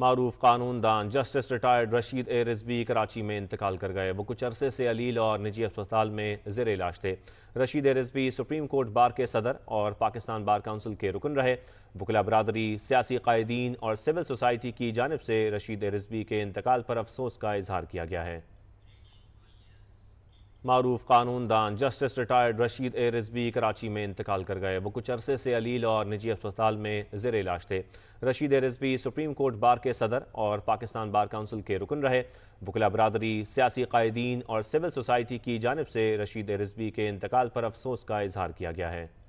मरूफ कानून दान justice retired Rashid A Rizvi Karachi में इंतकाल कर गए वो कुछ अरसे से अलील और निजी अस्पताल में जेर इलाज थे Rashid A Rizvi supreme court bar के सदर और पाकिस्तान बार काउंसिल के रुकन रहे वकला बरदरी सियासी कायदीन और सिविल सोसाइटी की जानब से रशीद ए रिजवी के इंतकाल पर अफसोस का इजहार किया गया है मरूफ कानूनदान justice retired Rashid A Rizvi Karachi में इंतकाल कर गए वो कुछ अरसे से अलील और निजी अस्पताल में जेर इलाज थे Rashid A Rizvi supreme court bar के सदर और पाकिस्तान बार काउंसिल के रुकन रहे वकला बरदरी सियासी कायदीन और सिविल सोसाइटी की जानब से रशीद ए रिजवी के इंतकाल पर अफसोस का इजहार किया गया है